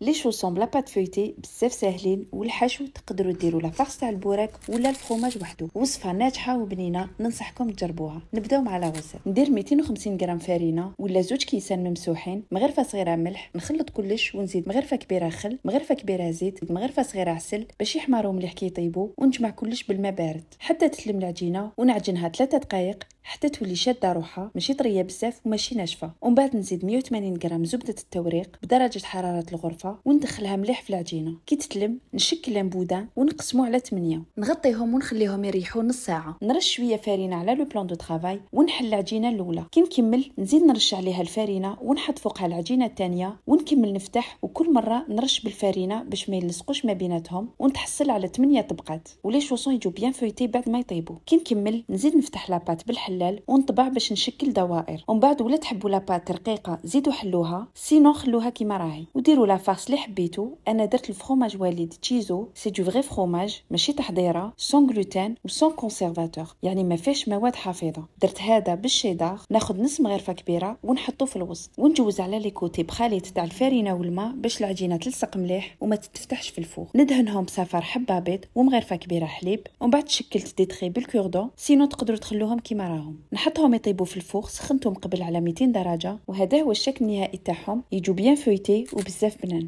لي شوسون بلا بات فويتي بزاف ساهلين والحشو تقدروا ديروا لا فارس تاع البوراك ولا الفروماج وحده وصفه ناجحه وبنينه ننصحكم تجربوها نبداو مع لا وصف ندير 250 غرام فرينه ولا زوج كيسان ممسوحين مغرفه صغيره ملح نخلط كلش ونزيد مغرفه كبيره خل مغرفه كبيره زيت مغرفه صغيره عسل باش يحمروا مليح كي يطيبوا ونجمع كلش بالماء بارد حتى تتلم العجينه ونعجنها 3 دقائق حتى تولي شاده روحها ماشي طريه بزاف وماشي ناشفه ومن بعد نزيد 180 غرام زبده التوريق بدرجه حراره الغرفه الرغيفه وندخلها مليح في العجينه كي تتلم نشكل بودان ونقسمو على 8 نغطيهم ونخليهم يريحوا نص ساعه نرش شويه فرينه على لو بلان دو طرافاي ونحل العجينه الاولى كي نكمل نزيد نرش عليها الفرينه ونحط فوقها العجينه الثانيه ونكمل نفتح وكل مره نرش بالفرينه باش ما يلصقوش ما بيناتهم ونتحصل على 8 طبقات ولي شوسون يجو بيان فويتي بعد ما يطيبوا كي نكمل نزيد نفتح لاباط بالحلال ونطبع باش نشكل دوائر ومن بعد ولا تحبوا لاباط رقيقه زيدوا حلوها سينو خلوها كيما راهي وديروا لافار الصوص اللي حبيتو انا درت الفخوماج والد تشيزو سي دو فري فخوماج ماشي تحضيره سون غلوتين سون كونسيرفاتور يعني ما فيهش مواد حافظه درت هذا بالشيدار ناخذ نص مغرفه كبيره ونحطو في الوسط ونجوز على لي كوتي بخليط تاع الفارينه والماء باش العجينه تلصق مليح وما تتفتحش في الفوق ندهنهم بصفر حبه بيض ومغرفه كبيره حليب ومن بعد شكلت دي تري بالكوردون سينو تقدروا تخلوهم كيما راهم نحطهم يطيبوا في الفوق سخنتهم قبل على 200 درجه وهذا هو الشكل النهائي تاعهم يجو بيان فويتي وبزاف بنان